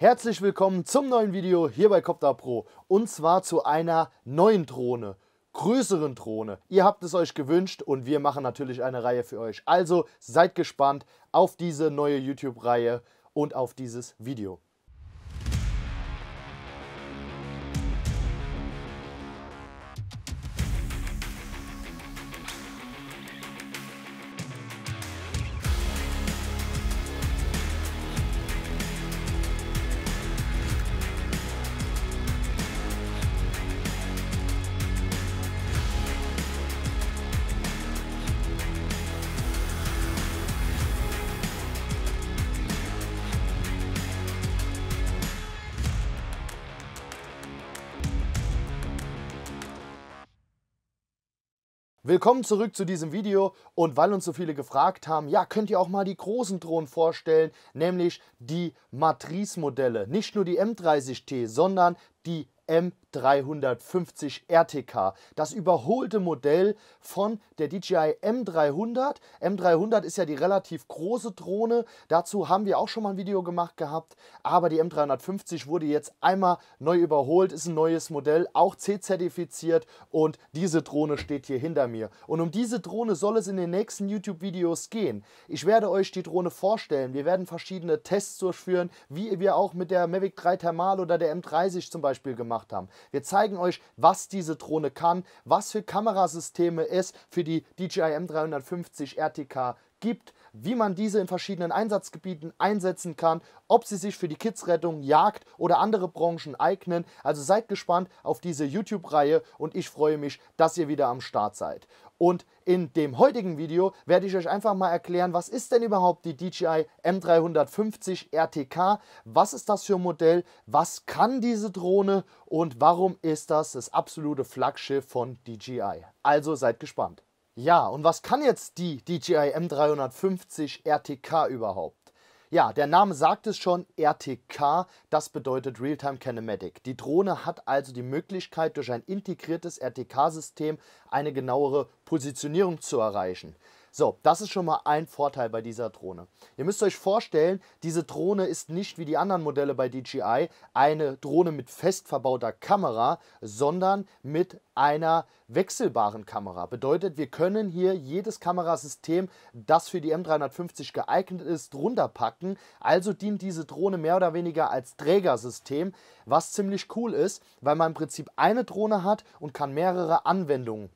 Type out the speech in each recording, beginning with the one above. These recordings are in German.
Herzlich willkommen zum neuen Video hier bei Copter Pro und zwar zu einer neuen Drohne, größeren Drohne. Ihr habt es euch gewünscht und wir machen natürlich eine Reihe für euch. Also seid gespannt auf diese neue YouTube-Reihe und auf dieses Video. Willkommen zurück zu diesem Video und weil uns so viele gefragt haben, ja, könnt ihr auch mal die großen Drohnen vorstellen, nämlich die Matrice-Modelle. Nicht nur die M30T, sondern die M350 RTK. Das überholte Modell von der DJI M300. M300 ist ja die relativ große Drohne. Dazu haben wir auch schon mal ein Video gemacht gehabt. Aber die M350 wurde jetzt einmal neu überholt, ist ein neues Modell, auch C-zertifiziert. Und diese Drohne steht hier hinter mir. Und um diese Drohne soll es in den nächsten YouTube-Videos gehen. Ich werde euch die Drohne vorstellen. Wir werden verschiedene Tests durchführen, wie wir auch mit der Mavic 3 Thermal oder der M30 zum Beispiel gemacht haben gemacht haben. Wir zeigen euch, was diese Drohne kann, was für Kamerasysteme es für die DJI M350 RTK gibt, wie man diese in verschiedenen Einsatzgebieten einsetzen kann, ob sie sich für die Kidsrettung, Jagd oder andere Branchen eignen. Also seid gespannt auf diese YouTube-Reihe und ich freue mich, dass ihr wieder am Start seid. Und in dem heutigen Video werde ich euch einfach mal erklären, was ist denn überhaupt die DJI M350 RTK, was ist das für ein Modell, was kann diese Drohne und warum ist das das absolute Flaggschiff von DJI. Also seid gespannt. Ja, und was kann jetzt die DJI M350 RTK überhaupt? Ja, der Name sagt es schon, RTK, das bedeutet Real-Time Kinematic. Die Drohne hat also die Möglichkeit, durch ein integriertes RTK-System eine genauere Positionierung zu erreichen. So, das ist schon mal ein Vorteil bei dieser Drohne. Ihr müsst euch vorstellen, diese Drohne ist nicht wie die anderen Modelle bei DJI eine Drohne mit fest verbauter Kamera, sondern mit einer wechselbaren Kamera. Bedeutet, wir können hier jedes Kamerasystem, das für die M350 geeignet ist, runterpacken. Also dient diese Drohne mehr oder weniger als Trägersystem, was ziemlich cool ist, weil man im Prinzip eine Drohne hat und kann mehrere Anwendungen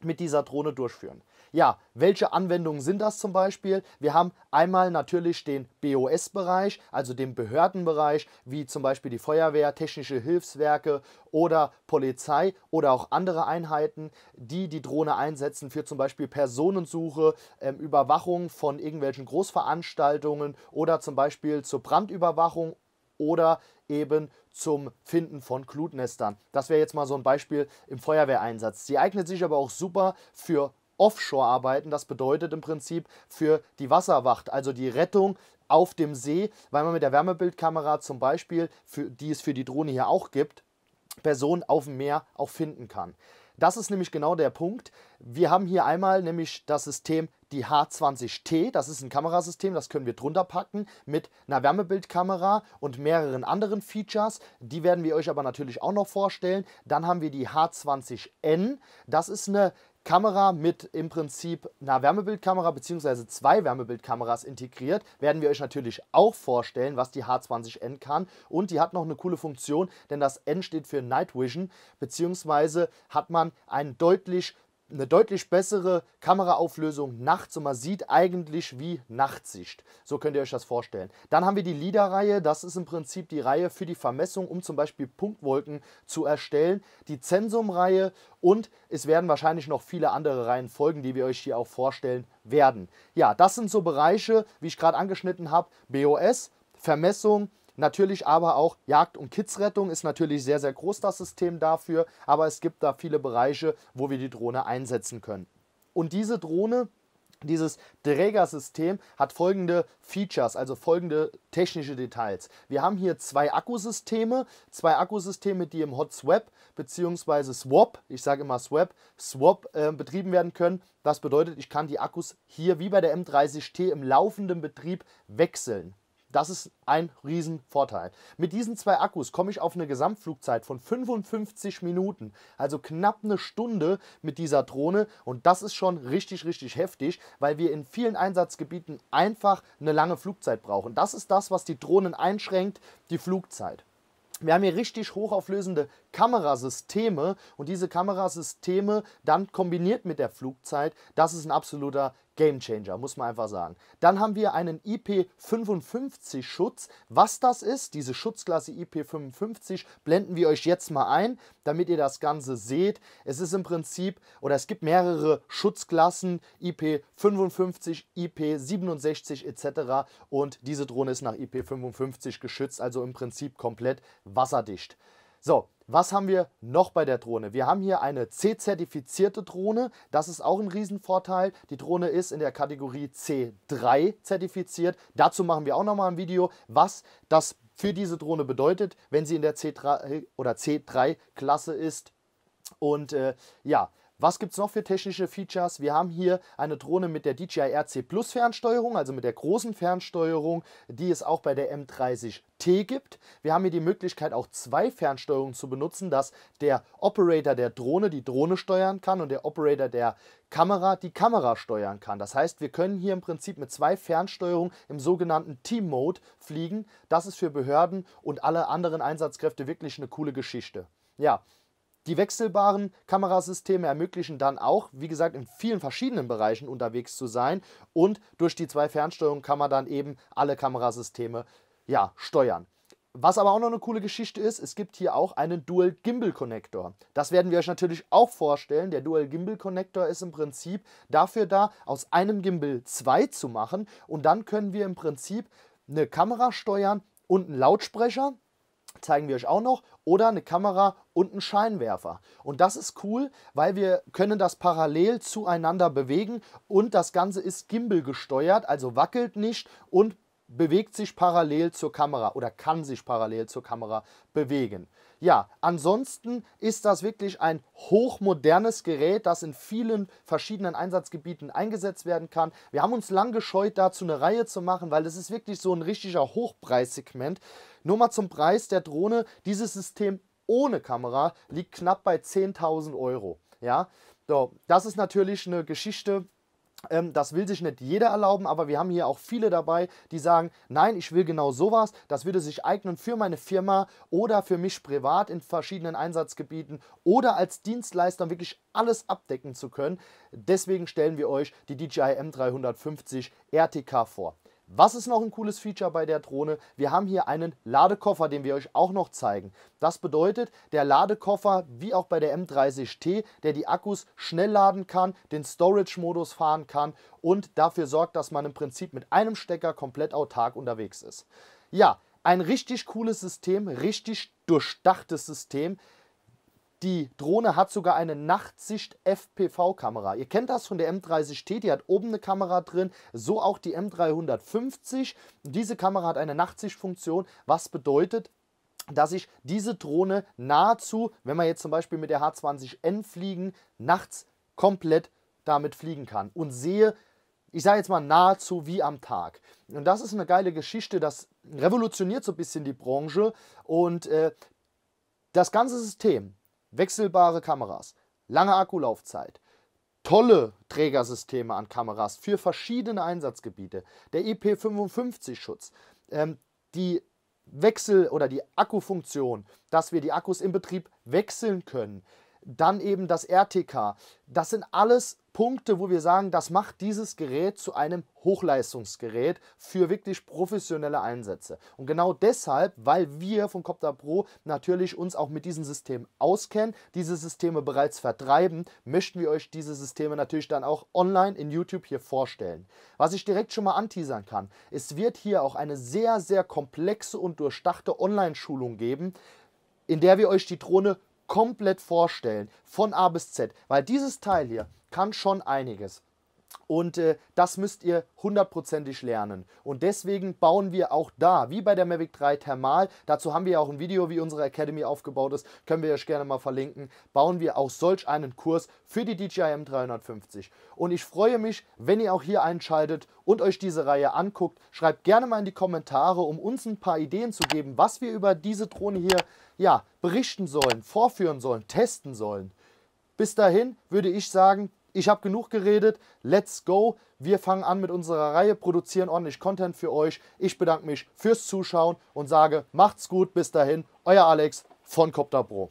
mit dieser Drohne durchführen. Ja, welche Anwendungen sind das zum Beispiel? Wir haben einmal natürlich den BOS-Bereich, also den Behördenbereich, wie zum Beispiel die Feuerwehr, technische Hilfswerke oder Polizei oder auch andere Einheiten, die die Drohne einsetzen für zum Beispiel Personensuche, ähm, Überwachung von irgendwelchen Großveranstaltungen oder zum Beispiel zur Brandüberwachung oder eben zum Finden von Glutnestern. Das wäre jetzt mal so ein Beispiel im Feuerwehreinsatz. Sie eignet sich aber auch super für offshore arbeiten. Das bedeutet im Prinzip für die Wasserwacht, also die Rettung auf dem See, weil man mit der Wärmebildkamera zum Beispiel, für, die es für die Drohne hier auch gibt, Personen auf dem Meer auch finden kann. Das ist nämlich genau der Punkt. Wir haben hier einmal nämlich das System die H20T, das ist ein Kamerasystem, das können wir drunter packen mit einer Wärmebildkamera und mehreren anderen Features. Die werden wir euch aber natürlich auch noch vorstellen. Dann haben wir die H20N, das ist eine Kamera mit im Prinzip einer Wärmebildkamera bzw. zwei Wärmebildkameras integriert. Werden wir euch natürlich auch vorstellen, was die H20N kann. Und die hat noch eine coole Funktion, denn das N steht für Night Vision, bzw. hat man einen deutlich eine deutlich bessere Kameraauflösung nachts und man sieht eigentlich wie Nachtsicht. So könnt ihr euch das vorstellen. Dann haben wir die LIDAR-Reihe. Das ist im Prinzip die Reihe für die Vermessung, um zum Beispiel Punktwolken zu erstellen. Die Zensum-Reihe und es werden wahrscheinlich noch viele andere Reihen folgen, die wir euch hier auch vorstellen werden. Ja, das sind so Bereiche, wie ich gerade angeschnitten habe, BOS, Vermessung, Natürlich aber auch Jagd- und Kidsrettung ist natürlich sehr, sehr groß das System dafür, aber es gibt da viele Bereiche, wo wir die Drohne einsetzen können. Und diese Drohne dieses Trägersystem hat folgende Features, also folgende technische Details. Wir haben hier zwei Akkusysteme, zwei Akkusysteme, die im Hot Swap bzw. Swap, ich sage immer Swap, Swap äh, betrieben werden können. Das bedeutet, ich kann die Akkus hier wie bei der M30T im laufenden Betrieb wechseln. Das ist ein Riesenvorteil. Mit diesen zwei Akkus komme ich auf eine Gesamtflugzeit von 55 Minuten, also knapp eine Stunde mit dieser Drohne. Und das ist schon richtig, richtig heftig, weil wir in vielen Einsatzgebieten einfach eine lange Flugzeit brauchen. Das ist das, was die Drohnen einschränkt, die Flugzeit. Wir haben hier richtig hochauflösende Kamerasysteme und diese Kamerasysteme dann kombiniert mit der Flugzeit, das ist ein absoluter Game Changer, muss man einfach sagen. Dann haben wir einen IP55-Schutz. Was das ist, diese Schutzklasse IP55, blenden wir euch jetzt mal ein, damit ihr das Ganze seht. Es ist im Prinzip, oder es gibt mehrere Schutzklassen, IP55, IP67 etc. Und diese Drohne ist nach IP55 geschützt, also im Prinzip komplett wasserdicht. So, was haben wir noch bei der Drohne? Wir haben hier eine C-zertifizierte Drohne. Das ist auch ein Riesenvorteil. Die Drohne ist in der Kategorie C3 zertifiziert. Dazu machen wir auch nochmal ein Video, was das für diese Drohne bedeutet, wenn sie in der C3 oder C3-Klasse ist. Und äh, ja, was gibt es noch für technische Features? Wir haben hier eine Drohne mit der DJI RC Plus Fernsteuerung, also mit der großen Fernsteuerung, die es auch bei der M30T gibt. Wir haben hier die Möglichkeit, auch zwei Fernsteuerungen zu benutzen, dass der Operator der Drohne die Drohne steuern kann und der Operator der Kamera die Kamera steuern kann. Das heißt, wir können hier im Prinzip mit zwei Fernsteuerungen im sogenannten Team-Mode fliegen. Das ist für Behörden und alle anderen Einsatzkräfte wirklich eine coole Geschichte. Ja, die wechselbaren Kamerasysteme ermöglichen dann auch, wie gesagt, in vielen verschiedenen Bereichen unterwegs zu sein und durch die zwei Fernsteuerungen kann man dann eben alle Kamerasysteme ja, steuern. Was aber auch noch eine coole Geschichte ist, es gibt hier auch einen Dual Gimbal Connector. Das werden wir euch natürlich auch vorstellen. Der Dual Gimbal Connector ist im Prinzip dafür da, aus einem Gimbal zwei zu machen und dann können wir im Prinzip eine Kamera steuern und einen Lautsprecher zeigen wir euch auch noch oder eine Kamera und einen Scheinwerfer. Und das ist cool, weil wir können das parallel zueinander bewegen und das Ganze ist Gimbal gesteuert, also wackelt nicht und bewegt sich parallel zur Kamera oder kann sich parallel zur Kamera bewegen ja, ansonsten ist das wirklich ein hochmodernes Gerät, das in vielen verschiedenen Einsatzgebieten eingesetzt werden kann. Wir haben uns lang gescheut, dazu eine Reihe zu machen, weil das ist wirklich so ein richtiger Hochpreissegment. Nur mal zum Preis der Drohne. Dieses System ohne Kamera liegt knapp bei 10.000 Euro. Ja, so, das ist natürlich eine Geschichte, ähm, das will sich nicht jeder erlauben, aber wir haben hier auch viele dabei, die sagen, nein, ich will genau sowas, das würde sich eignen für meine Firma oder für mich privat in verschiedenen Einsatzgebieten oder als Dienstleister, um wirklich alles abdecken zu können. Deswegen stellen wir euch die DJI M350 RTK vor. Was ist noch ein cooles Feature bei der Drohne? Wir haben hier einen Ladekoffer, den wir euch auch noch zeigen. Das bedeutet, der Ladekoffer, wie auch bei der M30T, der die Akkus schnell laden kann, den Storage-Modus fahren kann und dafür sorgt, dass man im Prinzip mit einem Stecker komplett autark unterwegs ist. Ja, ein richtig cooles System, richtig durchdachtes System. Die Drohne hat sogar eine Nachtsicht-FPV-Kamera. Ihr kennt das von der M30T, die hat oben eine Kamera drin, so auch die M350. Diese Kamera hat eine Nachtsichtfunktion, was bedeutet, dass ich diese Drohne nahezu, wenn wir jetzt zum Beispiel mit der H20N fliegen, nachts komplett damit fliegen kann und sehe, ich sage jetzt mal nahezu wie am Tag. Und das ist eine geile Geschichte, das revolutioniert so ein bisschen die Branche und äh, das ganze System, wechselbare Kameras, lange Akkulaufzeit, tolle Trägersysteme an Kameras für verschiedene Einsatzgebiete, der e IP55-Schutz, ähm, die Wechsel- oder die Akkufunktion, dass wir die Akkus im Betrieb wechseln können, dann eben das RTK. Das sind alles Punkte, wo wir sagen, das macht dieses Gerät zu einem Hochleistungsgerät für wirklich professionelle Einsätze. Und genau deshalb, weil wir von Copter Pro natürlich uns auch mit diesen Systemen auskennen, diese Systeme bereits vertreiben, möchten wir euch diese Systeme natürlich dann auch online in YouTube hier vorstellen. Was ich direkt schon mal anteasern kann, es wird hier auch eine sehr, sehr komplexe und durchdachte Online-Schulung geben, in der wir euch die Drohne komplett vorstellen, von A bis Z, weil dieses Teil hier kann schon einiges. Und äh, das müsst ihr hundertprozentig lernen. Und deswegen bauen wir auch da, wie bei der Mavic 3 Thermal, dazu haben wir ja auch ein Video, wie unsere Academy aufgebaut ist, können wir euch gerne mal verlinken, bauen wir auch solch einen Kurs für die DJI M350. Und ich freue mich, wenn ihr auch hier einschaltet und euch diese Reihe anguckt. Schreibt gerne mal in die Kommentare, um uns ein paar Ideen zu geben, was wir über diese Drohne hier ja, berichten sollen, vorführen sollen, testen sollen. Bis dahin würde ich sagen, ich habe genug geredet. Let's go. Wir fangen an mit unserer Reihe, produzieren ordentlich Content für euch. Ich bedanke mich fürs Zuschauen und sage, macht's gut. Bis dahin, euer Alex von Copter Pro.